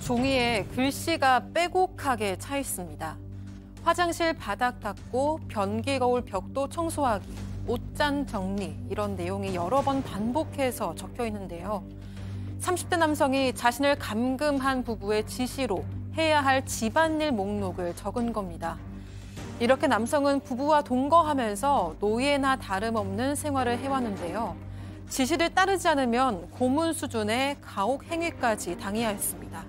종이에 글씨가 빼곡하게 차 있습니다. 화장실 바닥 닦고 변기 거울 벽도 청소하기, 옷잔 정리 이런 내용이 여러 번 반복해서 적혀 있는데요. 30대 남성이 자신을 감금한 부부의 지시로 해야 할 집안일 목록을 적은 겁니다. 이렇게 남성은 부부와 동거하면서 노예나 다름없는 생활을 해왔는데요. 지시를 따르지 않으면 고문 수준의 가혹 행위까지 당해야 했습니다.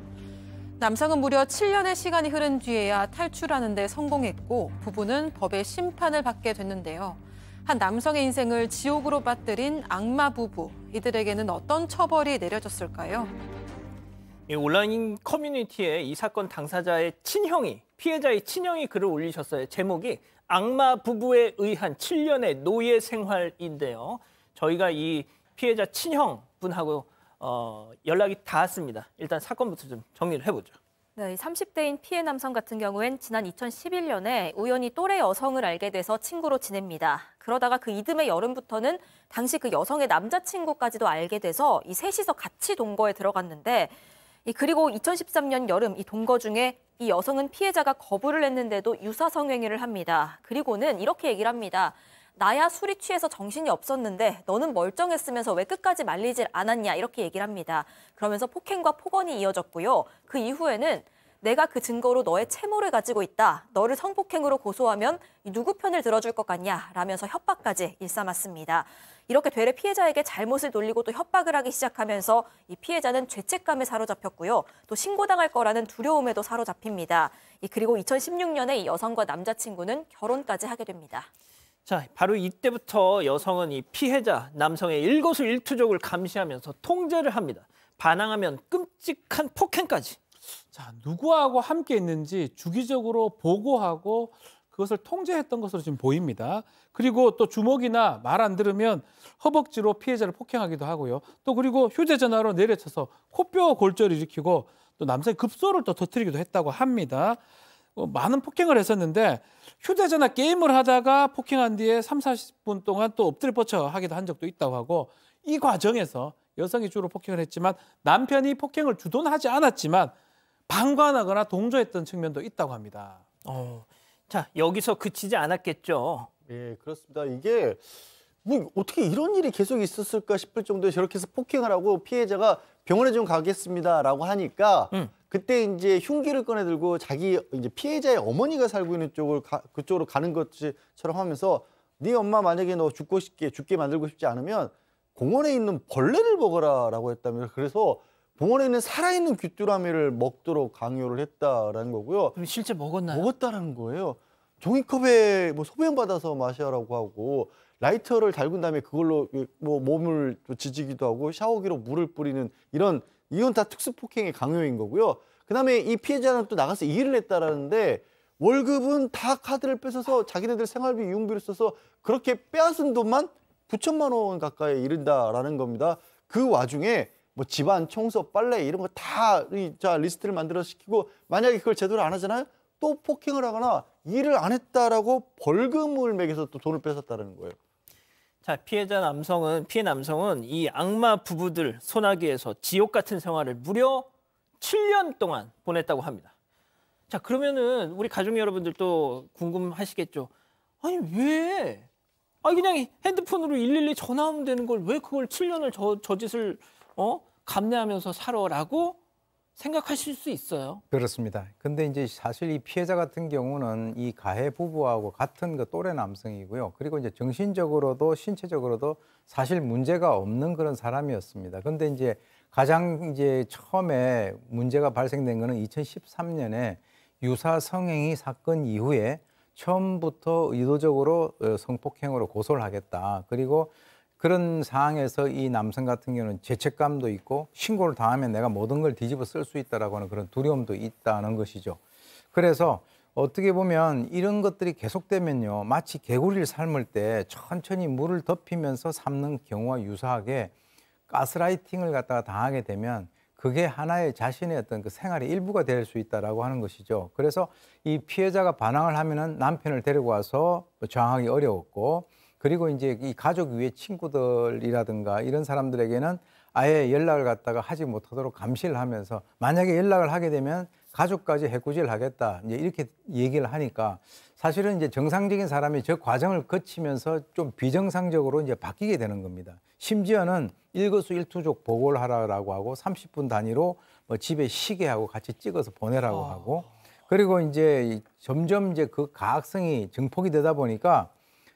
남성은 무려 7년의 시간이 흐른 뒤에야 탈출하는 데 성공했고 부부는 법의 심판을 받게 됐는데요. 한 남성의 인생을 지옥으로 빠뜨린 악마 부부. 이들에게는 어떤 처벌이 내려졌을까요? 온라인 커뮤니티에 이 사건 당사자의 친형이 피해자의 친형이 글을 올리셨어요. 제목이 악마 부부에 의한 7년의 노예 생활인데요. 저희가 이 피해자 친형분하고 어, 연락이 닿았습니다. 일단 사건부터 좀 정리를 해보죠. 네, 30대인 피해 남성 같은 경우엔 지난 2011년에 우연히 또래 여성을 알게 돼서 친구로 지냅니다. 그러다가 그 이듬해 여름부터는 당시 그 여성의 남자친구까지도 알게 돼서 이 셋이서 같이 동거에 들어갔는데 이 그리고 2013년 여름 이 동거 중에 이 여성은 피해자가 거부를 했는데도 유사 성행위를 합니다. 그리고는 이렇게 얘기를 합니다. 나야 술이 취해서 정신이 없었는데 너는 멀쩡했으면서 왜 끝까지 말리질 않았냐 이렇게 얘기를 합니다. 그러면서 폭행과 폭언이 이어졌고요. 그 이후에는 내가 그 증거로 너의 채무를 가지고 있다. 너를 성폭행으로 고소하면 누구 편을 들어줄 것 같냐 라면서 협박까지 일삼았습니다. 이렇게 되레 피해자에게 잘못을 돌리고 또 협박을 하기 시작하면서 이 피해자는 죄책감에 사로잡혔고요. 또 신고당할 거라는 두려움에도 사로잡힙니다. 그리고 2016년에 이 여성과 남자친구는 결혼까지 하게 됩니다. 자, 바로 이때부터 여성은 이 피해자 남성의 일거수일투족을 감시하면서 통제를 합니다. 반항하면 끔찍한 폭행까지. 자, 누구하고 함께 있는지 주기적으로 보고하고 그것을 통제했던 것으로 지금 보입니다. 그리고 또 주먹이나 말 안 들으면 허벅지로 피해자를 폭행하기도 하고요. 또 그리고 휴대전화로 내려쳐서 코뼈 골절을 일으키고 또 남성의 급소를 또 터뜨리기도 했다고 합니다. 어, 많은 폭행을 했었는데 휴대전화 게임을 하다가 폭행한 뒤에 3, 40분 동안 또 엎드려 뻗쳐 하기도 한 적도 있다고 하고 이 과정에서 여성이 주로 폭행을 했지만 남편이 폭행을 주도하지 않았지만 방관하거나 동조했던 측면도 있다고 합니다. 어, 자 여기서 그치지 않았겠죠. 예, 그렇습니다. 이게 뭐 어떻게 이런 일이 계속 있었을까 싶을 정도로 저렇게 해서 폭행을 하고 피해자가 병원에 좀 가겠습니다라고 하니까 음. 그때 이제 흉기를 꺼내들고 자기 이제 피해자의 어머니가 살고 있는 쪽을 가, 그쪽으로 가는 것처럼 하면서 네 엄마 만약에 너 죽고 싶게 죽게 만들고 싶지 않으면 공원에 있는 벌레를 먹어라라고 했다면서 그래서 공원에 있는 살아있는 귀뚜라미를 먹도록 강요를 했다라는 거고요. 그럼 실제 먹었나요? 먹었다라는 거예요. 종이컵에 뭐 소변 받아서 마셔라고 하고 라이터를 달군 다음에 그걸로 뭐 몸을 지지기도 하고 샤워기로 물을 뿌리는 이런 이건 다 특수 폭행의 강요인 거고요. 그다음에 이 피해자는 또 나가서 일을 했다라는데 월급은 다 카드를 뺏어서 자기네들 생활비 이용비를 써서 그렇게 빼앗은 돈만 9천만 원 가까이 이른다라는 겁니다. 그 와중에 뭐 집안 청소, 빨래 이런 거다자 리스트를 만들어 시키고 만약에 그걸 제대로 안 하잖아요. 또 폭행을 하거나 일을 안 했다라고 벌금을 매겨서 또 돈을 뺏었다는 거예요. 자, 피해자 남성은 피해 남성은 이 악마 부부들 소나기에서 지옥 같은 생활을 무려 7년 동안 보냈다고 합니다. 자, 그러면은 우리 가족 여러분들도 궁금하시겠죠. 아니, 왜? 아 그냥 핸드폰으로 112 전화하면 되는 걸 왜 그걸 7년을 저, 저 짓을 어? 감내하면서 살아라고 생각하실 수 있어요. 그렇습니다. 근데 이제 사실 이 피해자 같은 경우는 이 가해 부부하고 같은 그 또래 남성이고요. 그리고 이제 정신적으로도 신체적으로도 사실 문제가 없는 그런 사람이었습니다. 근데 이제 가장 이제 처음에 문제가 발생된 거는 2013년에 유사 성행위 사건 이후에 처음부터 의도적으로 어, 성폭행으로 고소를 하겠다. 그리고 그런 상황에서 이 남성 같은 경우는 죄책감도 있고 신고를 당하면 내가 모든 걸 뒤집어 쓸 수 있다라고 하는 그런 두려움도 있다는 것이죠. 그래서 어떻게 보면 이런 것들이 계속되면요. 마치 개구리를 삶을 때 천천히 물을 덮이면서 삶는 경우와 유사하게 가스라이팅을 갖다가 당하게 되면 그게 하나의 자신의 어떤 그 생활의 일부가 될 수 있다라고 하는 것이죠. 그래서 이 피해자가 반항을 하면은 남편을 데리고 와서 뭐 저항하기 어려웠고 그리고 이제 이 가족 위에 친구들이라든가 이런 사람들에게는 아예 연락을 갖다가 하지 못하도록 감시를 하면서 만약에 연락을 하게 되면 가족까지 해코질 하겠다 이제 이렇게 얘기를 하니까 사실은 이제 정상적인 사람이 저 과정을 거치면서 좀 비정상적으로 이제 바뀌게 되는 겁니다. 심지어는 일거수일투족 보고를 하라고 라 하고 30분 단위로 뭐 집에 시계하고 같이 찍어서 보내라고 어. 하고 그리고 이제 점점 이제 그 가학성이 증폭이 되다 보니까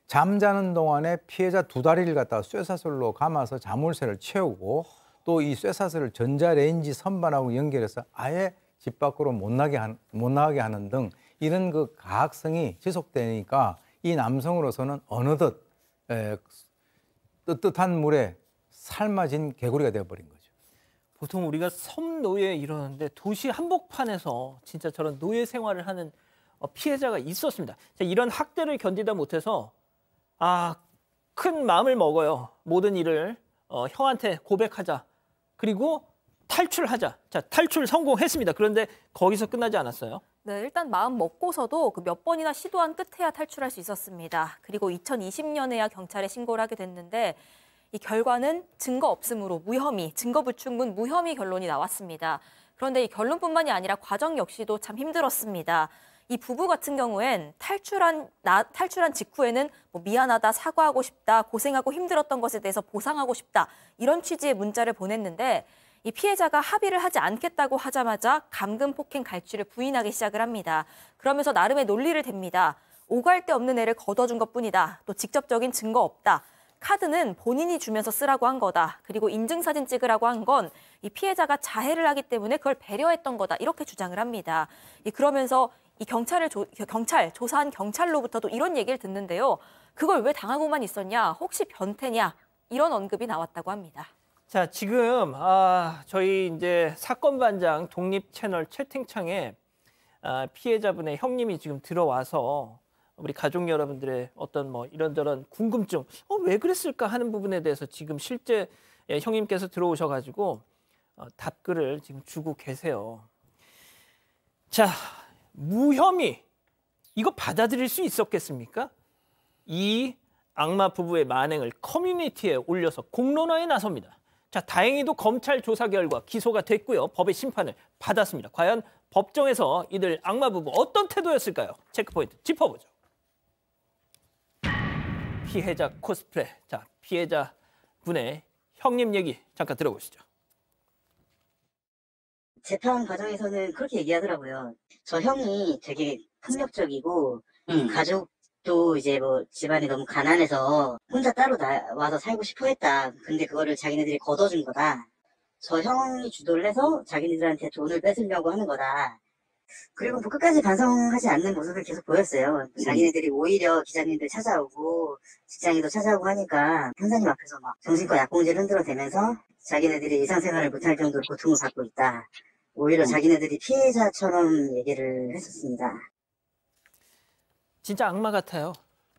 잠자는 동안에 피해자 두 다리를 갖다가 쇠사슬로 감아서 자물쇠를 채우고 또 이 쇠사슬을 전자레인지 선반하고 연결해서 아예 집 밖으로 못 나게 한, 못나게 하는 등 이런 그 가학성이 지속되니까 이 남성으로서는 어느덧 에, 뜨뜻한 물에 삶아진 개구리가 되어버린 거죠. 보통 우리가 섬 노예 이러는데 도시 한복판에서 진짜 저런 노예 생활을 하는 어, 피해자가 있었습니다. 이런 학대를 견디다 못해서 아, 큰 마음을 먹어요. 모든 일을 어, 형한테 고백하자. 그리고 탈출하자. 자, 탈출 성공했습니다. 그런데 거기서 끝나지 않았어요. 네, 일단 마음 먹고서도 그 몇 번이나 시도한 끝에야 탈출할 수 있었습니다. 그리고 2020년에야 경찰에 신고를 하게 됐는데 이 결과는 증거 없음으로 무혐의, 증거 부충분 무혐의 결론이 나왔습니다. 그런데 이 결론뿐만이 아니라 과정 역시도 참 힘들었습니다. 이 부부 같은 경우엔 탈출한 나, 탈출한 직후에는 뭐 미안하다, 사과하고 싶다, 고생하고 힘들었던 것에 대해서 보상하고 싶다 이런 취지의 문자를 보냈는데 이 피해자가 합의를 하지 않겠다고 하자마자 감금 폭행 갈취를 부인하기 시작을 합니다. 그러면서 나름의 논리를 댑니다. 오갈 데 없는 애를 걷어준 것뿐이다. 또 직접적인 증거 없다. 카드는 본인이 주면서 쓰라고 한 거다. 그리고 인증사진 찍으라고 한 건 이 피해자가 자해를 하기 때문에 그걸 배려했던 거다. 이렇게 주장을 합니다. 그러면서 이 경찰을 조, 경찰 조사한 경찰로부터도 이런 얘기를 듣는데요. 그걸 왜 당하고만 있었냐? 혹시 변태냐? 이런 언급이 나왔다고 합니다. 자, 지금 아, 저희 이제 사건 반장 독립 채널 채팅창에 아, 피해자분의 형님이 지금 들어와서 우리 가족 여러분들의 어떤 뭐 이런저런 궁금증, 어, 왜 그랬을까 하는 부분에 대해서 지금 실제 예, 형님께서 들어오셔가지고 어, 답글을 지금 주고 계세요. 자, 무혐의 이거 받아들일 수 있었겠습니까? 이 악마 부부의 만행을 커뮤니티에 올려서 공론화에 나섭니다. 자, 다행히도 검찰 조사 결과 기소가 됐고요. 법의 심판을 받았습니다. 과연 법정에서 이들 악마 부부 어떤 태도였을까요? 체크포인트 짚어보죠. 피해자 코스프레. 자, 피해자 분의 형님 얘기 잠깐 들어보시죠. 재판 과정에서는 그렇게 얘기하더라고요. 저 형이 되게 폭력적이고 음. 가족도 이제 뭐 집안이 너무 가난해서 혼자 따로 나와서 살고 싶어 했다. 근데 그거를 자기네들이 걷어준 거다. 저 형이 주도를 해서 자기네들한테 돈을 뺏으려고 하는 거다. 그리고 뭐 끝까지 반성하지 않는 모습을 계속 보였어요. 자기네들이 오히려 기자님들 찾아오고 직장에도 찾아오고 하니까 판사님 앞에서 막 정신과 약공제를 흔들어 대면서 자기네들이 일상생활을 못할 정도로 고통을 받고 있다. 오히려 음. 자기네들이 피해자처럼 얘기를 했었습니다. 진짜 악마 같아요.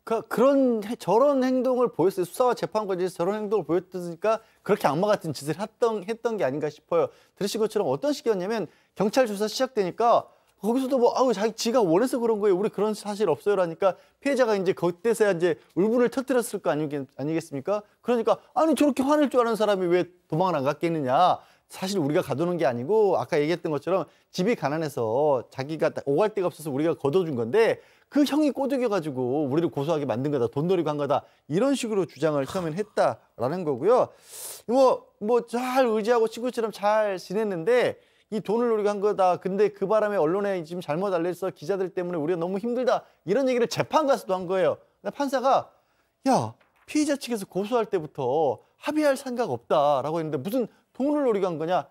그, 그런 저런 행동을 보였어요. 수사와 재판관이 저런 행동을 보였으니까 그렇게 악마 같은 짓을 했던 했던 게 아닌가 싶어요. 들으신 것처럼 어떤 식이었냐면 경찰 조사 시작되니까 거기서도 뭐 아우 자기 지가 원해서 그런 거예요. 우리 그런 사실 없어요라니까 피해자가 이제 그때서야 이제 울분을 터뜨렸을 거 아니겠, 아니겠습니까? 그러니까 아니 저렇게 화낼 줄 아는 사람이 왜 도망을 안 갔겠느냐 사실 우리가 가두는 게 아니고 아까 얘기했던 것처럼 집이 가난해서 자기가 오갈 데가 없어서 우리가 거둬준 건데 그 형이 꼬드겨가지고 우리를 고소하게 만든 거다 돈놀이간 거다 이런 식으로 주장을 처음엔 했다라는 거고요. 뭐 뭐 잘 의지하고 친구처럼 잘 지냈는데 이 돈을 노리고한 거다. 근데 그 바람에 언론에 지금 잘못 알려서 기자들 때문에 우리가 너무 힘들다 이런 얘기를 재판 가서도 한 거예요. 판사가 야 피의자 측에서 고소할 때부터 합의할 생각 없다라고 했는데 무슨 통로를 노리고 간 거냐?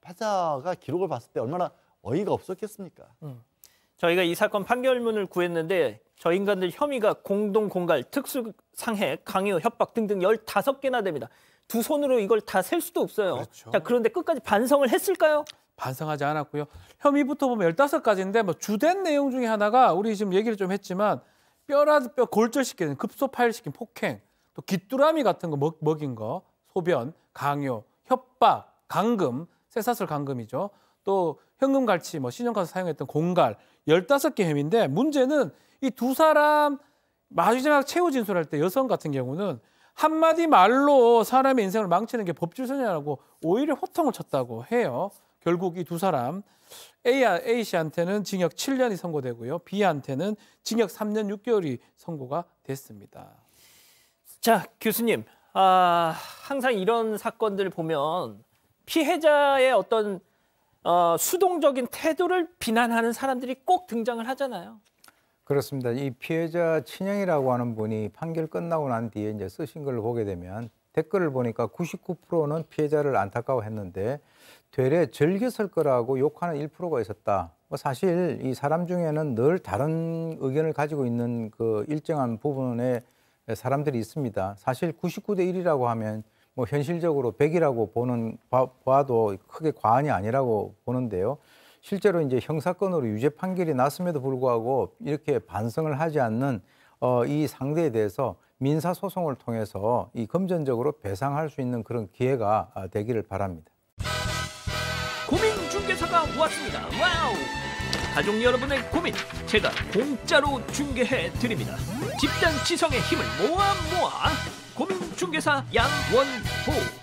파자가 기록을 봤을 때 얼마나 어이가 없었겠습니까? 음. 저희가 이 사건 판결문을 구했는데 저 인간들 혐의가 공동 공갈, 특수 상해, 강요, 협박 등등 1 5 개나 됩니다. 두 손으로 이걸 다 셀 수도 없어요. 그렇죠. 자, 그런데 끝까지 반성을 했을까요? 반성하지 않았고요. 혐의부터 보면 1 5 가지인데뭐 주된 내용 중에 하나가 우리 지금 얘기를 좀 했지만 뼈라도 뼈 골절시키는 급소파일시킨 폭행, 또 귀뚜라미 같은 거 먹, 먹인 거, 소변, 강요, 협박, 강금, 쇠사슬 강금이죠. 또 현금 갈취, 뭐 신용카드 사용했던 공갈 열다개 혐의인데 문제는 이 두 사람 마지막 최후 진술할 때 여성 같은 경우는 한마디 말로 사람의 인생을 망치는 게 법질서냐라고 오히려 호통을 쳤다고 해요. 결국 이 두 사람 A, A 씨한테는 징역 7년이 선고되고요. B한테는 징역 3년 6개월이 선고가 됐습니다. 자, 교수님. 아, 항상 이런 사건들 보면 피해자의 어떤 어, 수동적인 태도를 비난하는 사람들이 꼭 등장을 하잖아요. 그렇습니다. 이 피해자 친형이라고 하는 분이 판결 끝나고 난 뒤에 이제 쓰신 걸 보게 되면 댓글을 보니까 99%는 피해자를 안타까워했는데 되레 즐겼을 거라고 욕하는 1%가 있었다. 뭐 사실 이 사람 중에는 늘 다른 의견을 가지고 있는 그 일정한 부분에 예, 사람들이 있습니다. 사실 99대 1이라고 하면 뭐 현실적으로 100이라고 보는 봐도 크게 과언이 아니라고 보는데요. 실제로 이제 형사건으로 유죄 판결이 났음에도 불구하고 이렇게 반성을 하지 않는 어, 이 상대에 대해서 민사 소송을 통해서 이 금전적으로 배상할 수 있는 그런 기회가 아, 되기를 바랍니다. 고민 중개사가 왔습니다. 와우! 가족 여러분의 고민 제가 공짜로 중개해 드립니다. 집단 지성의 힘을 모아 모아 고민 중개사 양원호